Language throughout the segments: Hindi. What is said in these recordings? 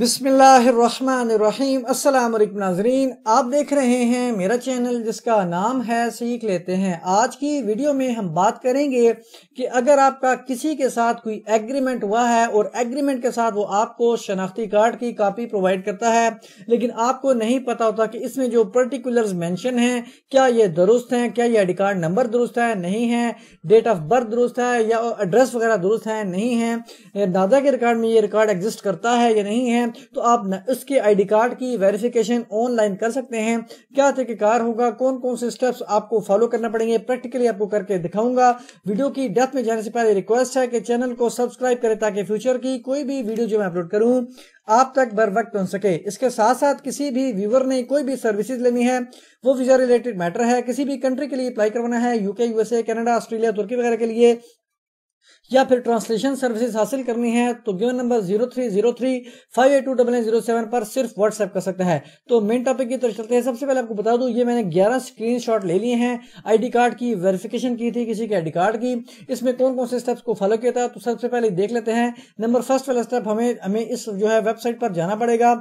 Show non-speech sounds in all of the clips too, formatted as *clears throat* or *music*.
बिसमीम अल्लाम नाजरीन आप देख रहे हैं मेरा चैनल जिसका नाम है सीख लेते हैं आज की वीडियो में हम बात करेंगे कि अगर आपका किसी के साथ कोई एग्रीमेंट हुआ है और एग्रीमेंट के साथ वो आपको शनाख्ती कार्ड की कॉपी प्रोवाइड करता है लेकिन आपको नहीं पता होता कि इसमें जो पर्टिकुलर मैंशन है क्या ये दुरुस्त है क्या ये आई कार्ड नंबर दुरुस्त है नहीं है डेट ऑफ बर्थ दुरुस्त है या एड्रेस वगैरह दुरुस्त है नहीं है दादा के रिकॉर्ड में ये रिकॉर्ड एग्जिस्ट करता है या नहीं है हैं तो आप उसके आईडी कार्ड की वेरिफिकेशन ऑनलाइन कर सकते हैं क्या तरीकेकार होगा कौन कौन से स्टेप्स आपको फॉलो करना पड़ेंगे प्रैक्टिकली आपको करके दिखाऊंगा वीडियो की डेथ में जाने से पहले रिक्वेस्ट है कि चैनल को सब्सक्राइब करें ताकि फ्यूचर की कोई भी वीडियो जो मैं अपलोड करूँ आप तक बर वक्त पहुंच सके इसके साथ साथ किसी भी व्यूवर ने कोई भी सर्विसेज लेनी है वो वीजा रिलेटेड मैटर है किसी भी कंट्री के लिए अप्लाई करवाना है यूके यूएसए कनाडा ऑस्ट्रेलिया तुर्की वगैरह के लिए या फिर ट्रांसलेशन सर्विसेज हासिल करनी है तो given number zero three zero three five eight two double zero seven पर सिर्फ व्हाट्सएप कर सकता है तो मेन टॉपिक की तरफ चलते हैं सबसे पहले आपको बता दूं ये मैंने ग्यारह स्क्रीनशॉट ले लिए हैं आईडी कार्ड की वेरिफिकेशन की थी किसी के आईडी कार्ड की इसमें कौन कौन से स्टेप्स को फॉलो किया था तो सबसे पहले देख लेते हैं नंबर फर्स्ट वाला स्टेप हमें हमें इस जो है वेबसाइट पर जाना पड़ेगा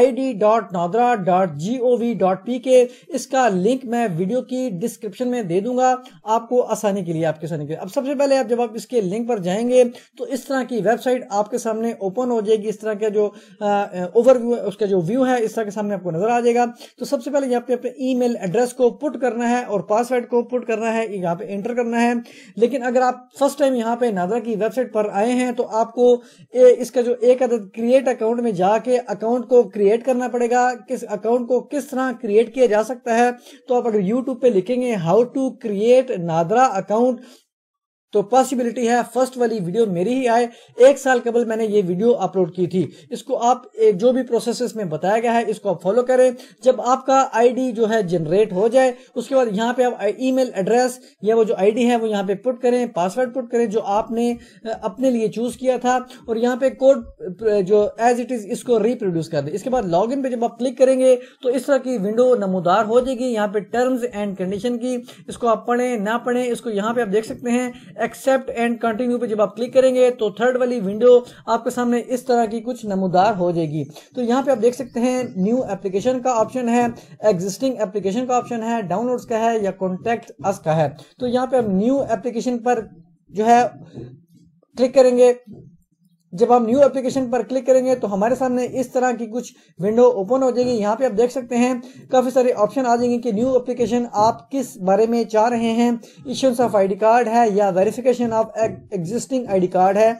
I D dot dot G O V dot P K इसका लिंक मैं वीडियो की डिस्क्रिप्शन में दे दूंगा आपको आसानी के लिए आपके आसानी के लिए अब सबसे पहले आप जब आप इसके लिंक पर जाएंगे तो इस तरह की वेबसाइट आपके सामने ओपन हो जाएगी इस तरह का जो ओवरव्यू है उसका जो व्यू है इस तरह के सामने आपको नजर आ जाएगा तो सबसे पहले यहाँ पे अपने ईमेल एड्रेस को पुट करना है और पासवर्ड को पुट करना है यहाँ पे एंटर करना है लेकिन अगर आप फर्स्ट टाइम यहाँ पे नादरा की वेबसाइट पर आए हैं तो आपको ए, इसका जो एक अदद क्रिएट अकाउंट में जाके अकाउंट को क्रिएट करना पड़ेगा किस अकाउंट को किस तरह क्रिएट किया जा सकता है तो आप अगर यूट्यूब पे लिखेंगे how to create NADRA account तो पॉसिबिलिटी है फर्स्ट वाली वीडियो मेरी ही आए एक साल कबल मैंने ये वीडियो अपलोड की थी इसको आप जो भी प्रोसेस में बताया गया है इसको आप फॉलो करें जब आपका आईडी जो है जनरेट हो जाए उसके बाद यहाँ पे आप ईमेल एड्रेस या वो जो आईडी है वो यहाँ पे पुट करें पासवर्ड पुट करें जो आपने अपने लिए चूज किया था और यहाँ पे कोड जो एज इट इज इसको रिप्रोड्यूस कर दे इसके बाद लॉग पे जब आप क्लिक करेंगे तो इस तरह की विंडो नमोदार हो जाएगी यहाँ पे टर्म्स एंड कंडीशन की इसको आप पढ़े ना पढ़े इसको यहाँ पे आप देख सकते हैं एक्सेप्ट एंड कंटिन्यू पे जब आप क्लिक करेंगे तो थर्ड वाली विंडो आपके सामने इस तरह की कुछ नमोदार हो जाएगी तो यहाँ पे आप देख सकते हैं न्यू एप्लीकेशन का ऑप्शन है एग्जिस्टिंग एप्लीकेशन का ऑप्शन है डाउनलोड का है या कॉन्टेक्ट अस का है तो यहाँ पे आप न्यू एप्लीकेशन पर जो है क्लिक करेंगे जब हम न्यू एप्लीकेशन पर क्लिक करेंगे तो हमारे सामने इस तरह की कुछ विंडो ओपन हो जाएगी यहाँ पे आप देख सकते हैं काफी सारे ऑप्शन आ जाएंगे कि न्यू एप्लीकेशन आप किस बारे में चाह रहे हैं इश्यूस ऑफ आईडी कार्ड है या verification of existing ID card है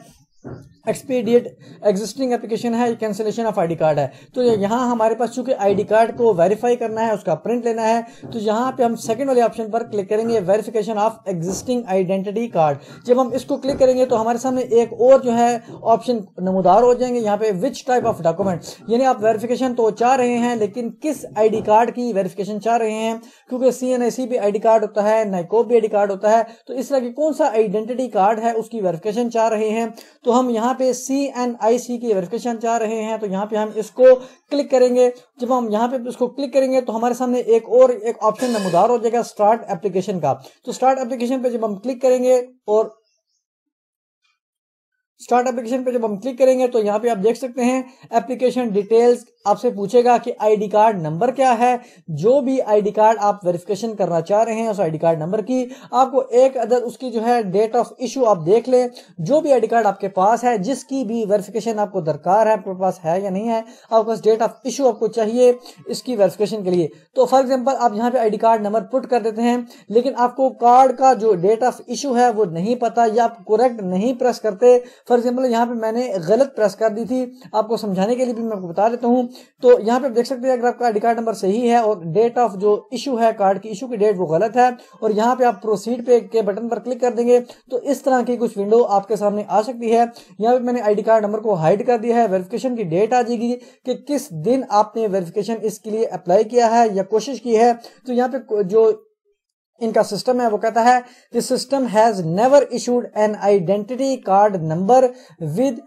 एक्सपीडिएट एग्जिस्टिंग एप्लीकेशन है कैंसिलेशन ऑफ आईडी कार्ड है तो यहाँ हमारे पास चूंकि आईडी कार्ड को वेरीफाई करना है उसका प्रिंट लेना है तो यहाँ पे हम सेकंड वाले ऑप्शन पर क्लिक करेंगे verification of existing identity card जब हम इसको क्लिक करेंगे तो हमारे सामने एक और जो है ऑप्शन नमोदार हो जाएंगे यहाँ पे विच टाइप ऑफ डॉक्यूमेंट यानी आप वेरीफिकेशन तो चाह रहे हैं लेकिन किस आई कार्ड की वेरीफिकेशन चाह रहे हैं क्योंकि सी भी आई कार्ड होता है नाइकोप भी आई कार्ड होता है तो इस तरह की कौन सा आइडेंटिटी कार्ड है उसकी वेरिफिकेशन चाह रहे हैं तो हम यहाँ पे सी एन आई सी की वेरिफिकेशन चाह रहे हैं तो यहाँ पे हम इसको क्लिक करेंगे जब हम यहाँ पे इसको क्लिक करेंगे तो हमारे सामने एक और एक ऑप्शन नमदार हो जाएगा स्टार्ट एप्लीकेशन का तो स्टार्ट एप्लीकेशन पे जब हम क्लिक करेंगे और स्टार्ट एप्लीकेशन पे जब हम क्लिक करेंगे तो यहाँ पे आप देख सकते हैं एप्लीकेशन डिटेल्स आपसे पूछेगा कि आईडी कार्ड नंबर क्या है जो भी आईडी कार्ड आप वेरिफिकेशन करना चाह रहे हैं उस आईडी कार्ड नंबर की आपको एक अदर उसकी जो है डेट ऑफ इशू आप देख लें जो भी आईडी कार्ड आपके पास है जिसकी भी वेरिफिकेशन आपको दरकार है आपके पास है या नहीं है आपको डेट ऑफ इशू आपको चाहिए इसकी वेरिफिकेशन के लिए तो फॉर एग्जाम्पल आप यहाँ पे आई कार्ड नंबर पुट कर देते हैं लेकिन आपको कार्ड का जो डेट ऑफ इशू है वो नहीं पता या आप करेक्ट नहीं प्रेस करते फॉर एग्जाम्पल यहाँ पे मैंने गलत प्रेस कर दी थी आपको समझाने के लिए भी मैं आपको बता देता हूँ तो यहाँ पे आप देख सकते हैं अगर आपका आईडी कार्ड नंबर सही है और डेट ऑफ जो इशू है कार्ड की इशू की डेट वो गलत है और यहाँ पे आप प्रोसीड पे के बटन पर क्लिक कर देंगे तो इस तरह की कुछ विंडो आपके सामने आ सकती है यहाँ पे मैंने आईडी कार्ड नंबर को हाइड कर दिया है वेरिफिकेशन की डेट आ जाएगी कि किस दिन आपने वेरिफिकेशन इसके लिए अप्लाई किया है या कोशिश की है तो यहाँ पे जो इनका सिस्टम है वो कहता है कि system has never issued an identity card number with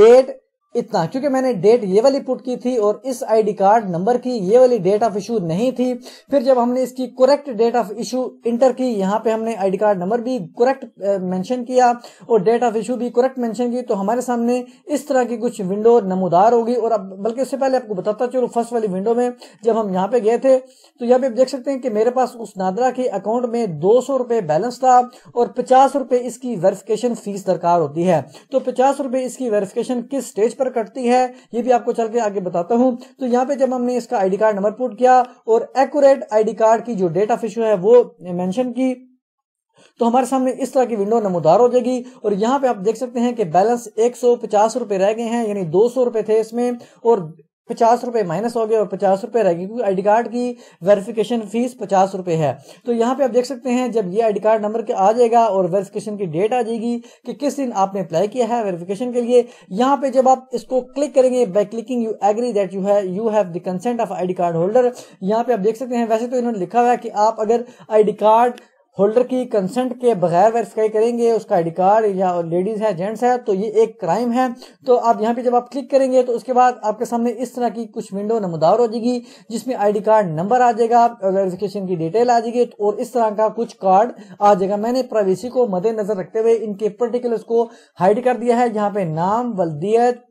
date इतना क्योंकि मैंने डेट ये वाली पुट की थी और इस आईडी कार्ड नंबर की ये वाली डेट ऑफ इशू नहीं थी फिर जब हमने इसकी correct date of issue enter की यहाँ पे हमने आईडी कार्ड नंबर भी करेक्ट मेंशन किया और डेट ऑफ इशू भी करेक्ट मेंशन की तो हमारे सामने इस तरह की कुछ विंडो नमोदार होगी और अब बल्कि इससे पहले आपको बताता चलो फर्स्ट वाली विंडो में जब हम यहाँ पे गए थे तो यहाँ पे आप देख सकते हैं कि मेरे पास उस नादरा के अकाउंट में दो सौ रुपए बैलेंस था और पचास रुपए इसकी वेरिफिकेशन फीस दरकार होती है तो पचास रुपए इसकी वेरिफिकेशन किस स्टेज पर पर कटती है ये भी आपको चल के आगे बताता हूं तो यहां पे जब हमने इसका आईडी कार्ड नंबर पुट किया और एक्यूरेट आईडी कार्ड की जो डेट ऑफ इश्यू है वो मेंशन की तो हमारे सामने इस तरह की विंडो नमोदार हो जाएगी और यहां पे आप देख सकते हैं कि बैलेंस एक सौ रह गए हैं यानी दो सौ थे इसमें और पचास रुपए माइनस हो गया और पचास रुपए रह गए क्योंकि आईडी कार्ड की वेरिफिकेशन फीस पचास रुपए है तो यहाँ पे आप देख सकते हैं जब ये आईडी कार्ड नंबर के आ जाएगा और वेरिफिकेशन की डेट आ जाएगी कि किस दिन आपने अप्लाई किया है वेरिफिकेशन के लिए यहाँ पे जब आप इसको क्लिक करेंगे by clicking you agree that you है you have the consent of the card holder यहाँ पे आप देख सकते हैं वैसे तो इन्होंने लिखा हुआ है कि आप अगर आईडी कार्ड होल्डर की कंसेंट के बगैर वेरीफाई करेंगे उसका आईडी कार्ड या लेडीज है जेंट्स है तो ये एक क्राइम है तो आप यहाँ पे जब आप क्लिक करेंगे तो उसके बाद आपके सामने इस तरह की कुछ विंडो नमदार हो जाएगी जिसमें आईडी कार्ड नंबर आ जाएगा वेरिफिकेशन की डिटेल आ जाएगी और इस तरह का कुछ कार्ड आ जाएगा मैंने प्राइवेसी को मद्देनजर रखते हुए इनके पर्टिकुलर को हाइड कर दिया है जहाँ पे नाम वल्दियत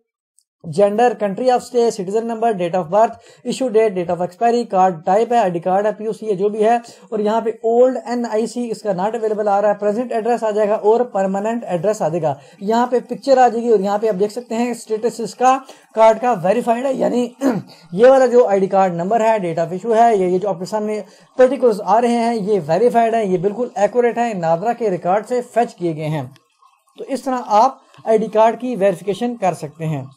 gender country of stay citizen number date of birth issue date date of expiry card type है आईडी कार्ड है पीयूसी है जो भी है और यहाँ पे ओल्ड एनआईसी इसका नॉट अवेलेबल आ रहा है प्रेजेंट एड्रेस आ जाएगा और परमानेंट एड्रेस आ जाएगा यहाँ पे पिक्चर आ जाएगी और यहाँ पे आप देख सकते हैं स्टेटस इसका कार्ड का वेरीफाइड है यानी *clears throat* ये वाला जो आईडी कार्ड नंबर है डेट ऑफ इशू है ये जो आपके सामने पर्टिकुलर आ रहे हैं ये वेरीफाइड है ये बिल्कुल एक्यूरेट है नादरा के रिकॉर्ड से फेच किए गए हैं तो इस तरह आप आईडी कार्ड की वेरिफिकेशन कर सकते हैं